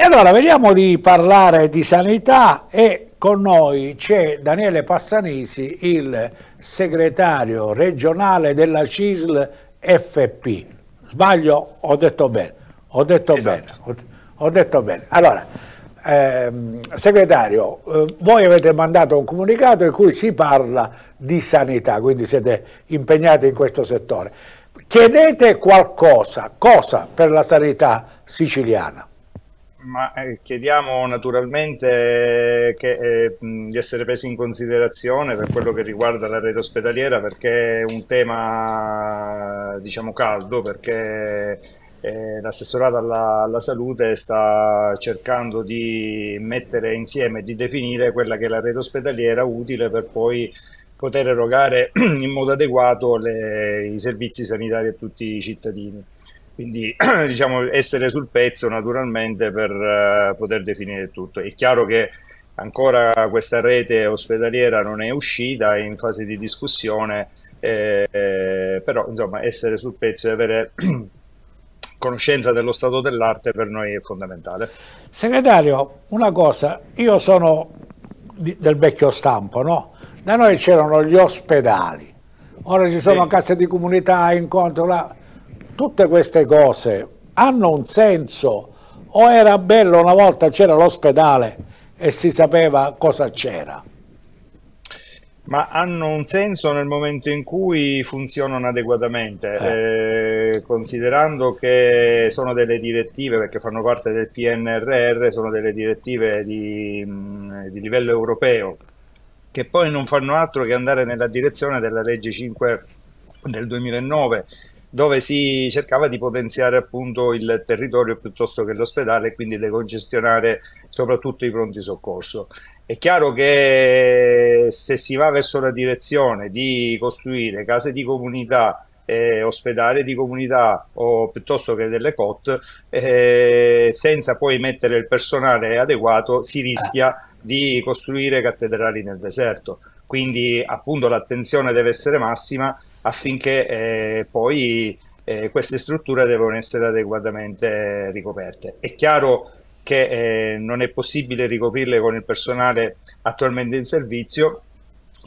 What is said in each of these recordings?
E allora vediamo di parlare di sanità e con noi c'è Daniele Passanisi, il segretario regionale della CISL FP. Sbaglio, ho detto bene, ho detto esatto. bene, ho, ho, detto bene. Allora, ehm, segretario, eh, voi avete mandato un comunicato in cui si parla di sanità, quindi siete impegnati in questo settore. Chiedete qualcosa, cosa per la sanità siciliana? Ma eh, chiediamo naturalmente eh, che, eh, di essere presi in considerazione per quello che riguarda la rete ospedaliera perché è un tema diciamo caldo perché eh, l'assessorato alla, alla, salute sta cercando di mettere insieme, di definire quella che è la rete ospedaliera utile per poi poter erogare in modo adeguato le, i servizi sanitari a tutti i cittadini. Quindi diciamo essere sul pezzo naturalmente per uh, poter definire tutto. È chiaro che ancora questa rete ospedaliera non è uscita, è in fase di discussione, eh, eh, però insomma essere sul pezzo e avere conoscenza dello stato dell'arte per noi è fondamentale. Segretario, una cosa, io sono di, del vecchio stampo, no? Da noi c'erano gli ospedali, ora ci sono sì. case di comunità, incontro, là tutte queste cose hanno un senso o era bello una volta c'era l'ospedale e si sapeva cosa c'era? ma hanno un senso nel momento in cui funzionano adeguatamente, eh. Eh, considerando che sono delle direttive, perché fanno parte del PNRR, sono delle direttive di, di livello europeo, che poi non fanno altro che andare nella direzione della legge 5 del 2009 dove si cercava di potenziare appunto il territorio piuttosto che l'ospedale e quindi decongestionare soprattutto i pronti soccorso. È chiaro che se si va verso la direzione di costruire case di comunità, eh, ospedali di comunità o piuttosto che delle COT, eh, senza poi mettere il personale adeguato si rischia di costruire cattedrali nel deserto. Quindi appunto l'attenzione deve essere massima affinché eh, poi eh, queste strutture devono essere adeguatamente ricoperte. È chiaro che eh, non è possibile ricoprirle con il personale attualmente in servizio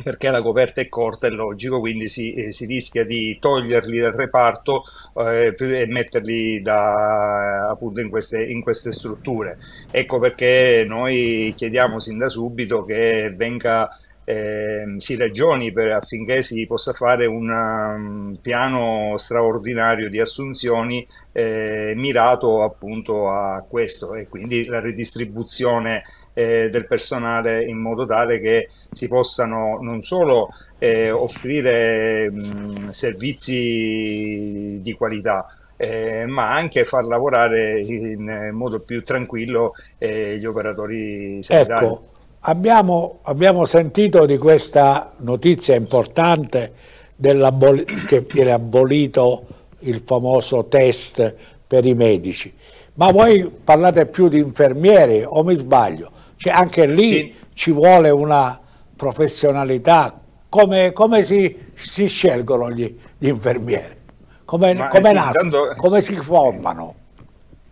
perché la coperta è corta, è logico, quindi si, eh, si rischia di toglierli dal reparto eh, e metterli da, appunto in queste, in queste, strutture. Ecco perché noi chiediamo sin da subito che venga eh, si ragioni per, affinché si possa fare una, un um, piano straordinario di assunzioni eh, mirato appunto a questo e quindi la ridistribuzione eh, del personale in modo tale che si possano non solo eh, offrire mh, mm, servizi di qualità eh, ma anche far lavorare in eh, modo più tranquillo eh, gli operatori sanitari. Ecco, Abbiamo, abbiamo, sentito di questa notizia importante che viene abolito il famoso test per i medici, ma voi parlate più di infermieri o mi sbaglio? Cioè anche lì sì. ci vuole una professionalità, come, come si, si, scelgono gli, gli infermieri? Come, come, sì, nascono, tanto... come si formano?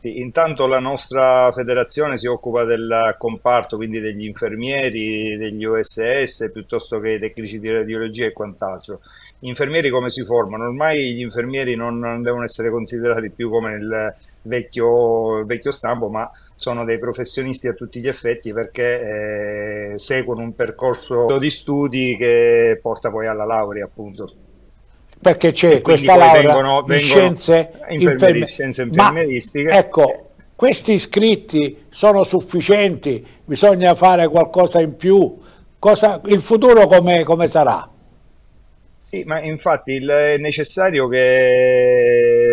Sì, intanto la nostra federazione si occupa del comparto, quindi degli infermieri, degli OSS, piuttosto che dei tecnici di radiologia e quant'altro. Gli infermieri come si formano? Ormai gli infermieri non, non devono essere considerati più come nel vecchio, vecchio, stampo, ma sono dei professionisti a tutti gli effetti perché eh, seguono un percorso di studi che porta poi alla laurea, appunto perché c'è questa laurea vengono, vengono in scienze, infermeri, scienze infermieristiche. ecco, questi iscritti sono sufficienti? Bisogna fare qualcosa in più? Cosa, il futuro come, come sarà? Sì, ma infatti il, è necessario che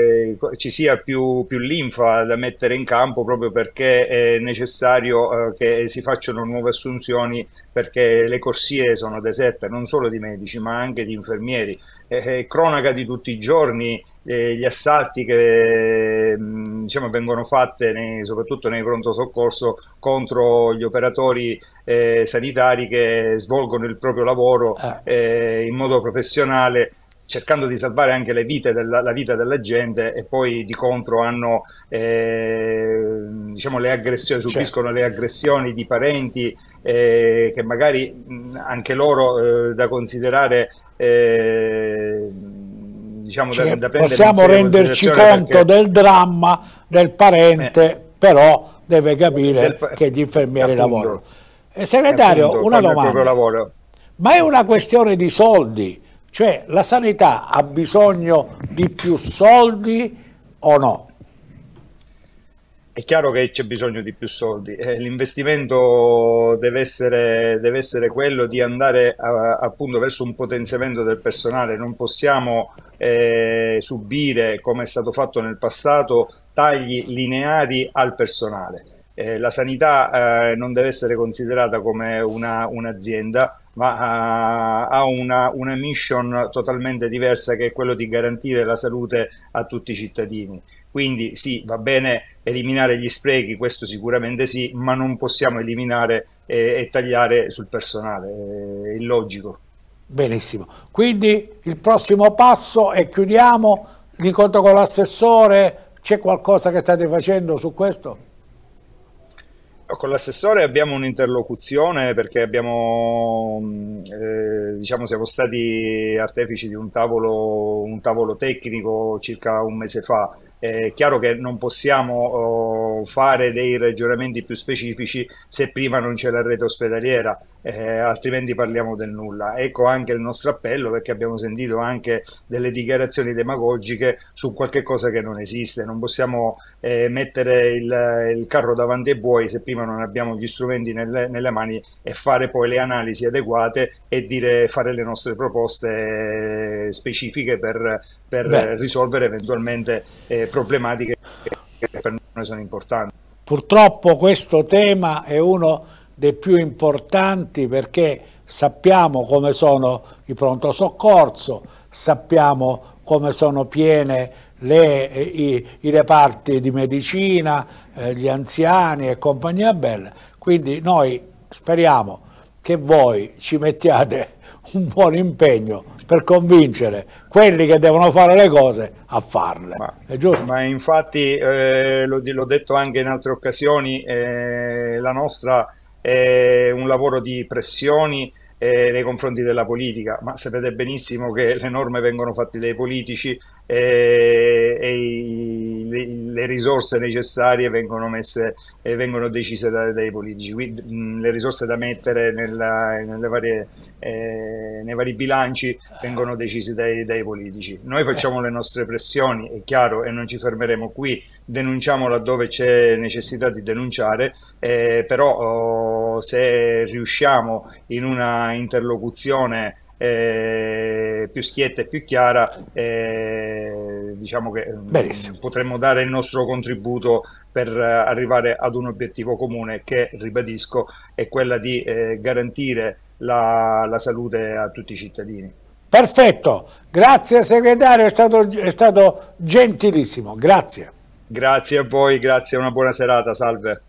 ci sia più, più, linfa da mettere in campo proprio perché è necessario eh, che si facciano nuove assunzioni perché le corsie sono deserte non solo di medici ma anche di infermieri. Eh, cronaca di tutti i giorni eh, gli assalti che diciamo, vengono fatti soprattutto nei pronto soccorso contro gli operatori eh, sanitari che svolgono il proprio lavoro eh. Eh, in modo professionale cercando di salvare anche le vite della, la vita della gente e poi di contro hanno, eh, diciamo, le aggressioni, certo. subiscono certo. le aggressioni di parenti eh, che magari mh, anche loro eh, da considerare... Eh, diciamo cioè, da, da possiamo renderci conto perché... del dramma del parente, eh. però deve capire del, che gli infermieri appunto, lavorano. E eh, segretario, appunto, una domanda. Ma è una questione di soldi cioè la sanità ha bisogno di più soldi o no? È chiaro che c'è bisogno di più soldi, eh, l'investimento deve essere, deve essere, quello di andare a, appunto verso un potenziamento del personale, non possiamo eh, subire come è stato fatto nel passato tagli lineari al personale. Eh, la sanità eh, non deve essere considerata come un'azienda, ma eh, ha una, una mission totalmente diversa che è quello di garantire la salute a tutti i cittadini. Quindi sì, va bene eliminare gli sprechi, questo sicuramente sì, ma non possiamo eliminare e, eh, e tagliare sul personale, è illogico. Benissimo, quindi il prossimo passo e chiudiamo l'incontro con l'assessore, c'è qualcosa che state facendo su questo? Con l'assessore abbiamo un'interlocuzione perché abbiamo, mm, eh, diciamo, siamo stati artefici di un tavolo, un tavolo, tecnico circa un mese fa. È chiaro che non possiamo oh, fare dei ragionamenti più specifici se prima non c'è la rete ospedaliera eh, altrimenti parliamo del nulla. Ecco anche il nostro appello perché abbiamo sentito anche delle dichiarazioni demagogiche su qualche cosa che non esiste, non possiamo eh, mettere il, il, carro davanti ai buoi se prima non abbiamo gli strumenti nelle, nelle mani e fare poi le analisi adeguate e dire, fare le nostre proposte eh, specifiche per, per risolvere eventualmente eh, problematiche che per noi sono importanti. Purtroppo questo tema è uno dei più importanti perché sappiamo come sono i pronto soccorso, sappiamo come sono piene le, i, i, reparti di medicina, eh, gli anziani e compagnia bella. Quindi noi speriamo che voi ci mettiate un buon impegno per convincere quelli che devono fare le cose a farle. Ma, È giusto? ma infatti, eh, l'ho detto anche in altre occasioni, eh, la nostra è un lavoro di pressioni eh, nei confronti della politica, ma sapete benissimo che le norme vengono fatte dai politici eh, e i le risorse necessarie vengono, messe, e vengono decise da, dai politici, Quindi, mh, le risorse da mettere nella, varie, eh, nei vari bilanci vengono decise dai, dai, politici. Noi eh. facciamo le nostre pressioni, è chiaro, e non ci fermeremo qui, denunciamo laddove c'è necessità di denunciare, eh, però oh, se riusciamo in una interlocuzione eh, più schietta e più chiara, eh, diciamo che mm, Benissimo. potremmo dare il nostro contributo per eh, arrivare ad un obiettivo comune che, ribadisco, è quella di eh, garantire la, la, salute a tutti i cittadini. Perfetto, grazie segretario, è stato, è stato gentilissimo, grazie. Grazie a voi, grazie, una buona serata, salve.